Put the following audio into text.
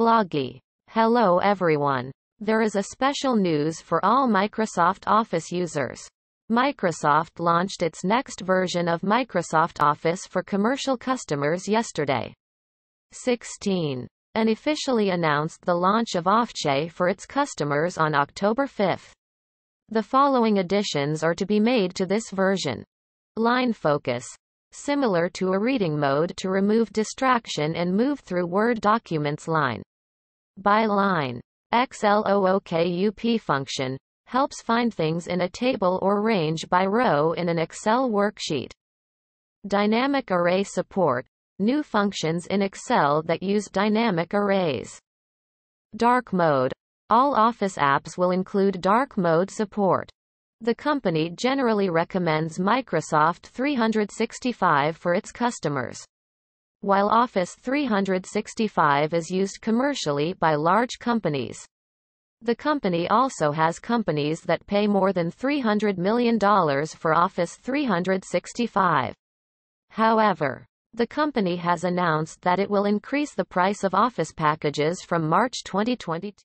Bloggy. Hello everyone. There is a special news for all Microsoft Office users. Microsoft launched its next version of Microsoft Office for commercial customers yesterday. 16. And officially announced the launch of Office for its customers on October 5. The following additions are to be made to this version. Line focus. Similar to a reading mode to remove distraction and move through Word documents line by line. XLOOKUP function helps find things in a table or range by row in an Excel worksheet. Dynamic array support new functions in Excel that use dynamic arrays. Dark mode all Office apps will include dark mode support. The company generally recommends Microsoft 365 for its customers. While Office 365 is used commercially by large companies, the company also has companies that pay more than $300 million for Office 365. However, the company has announced that it will increase the price of Office packages from March 2022.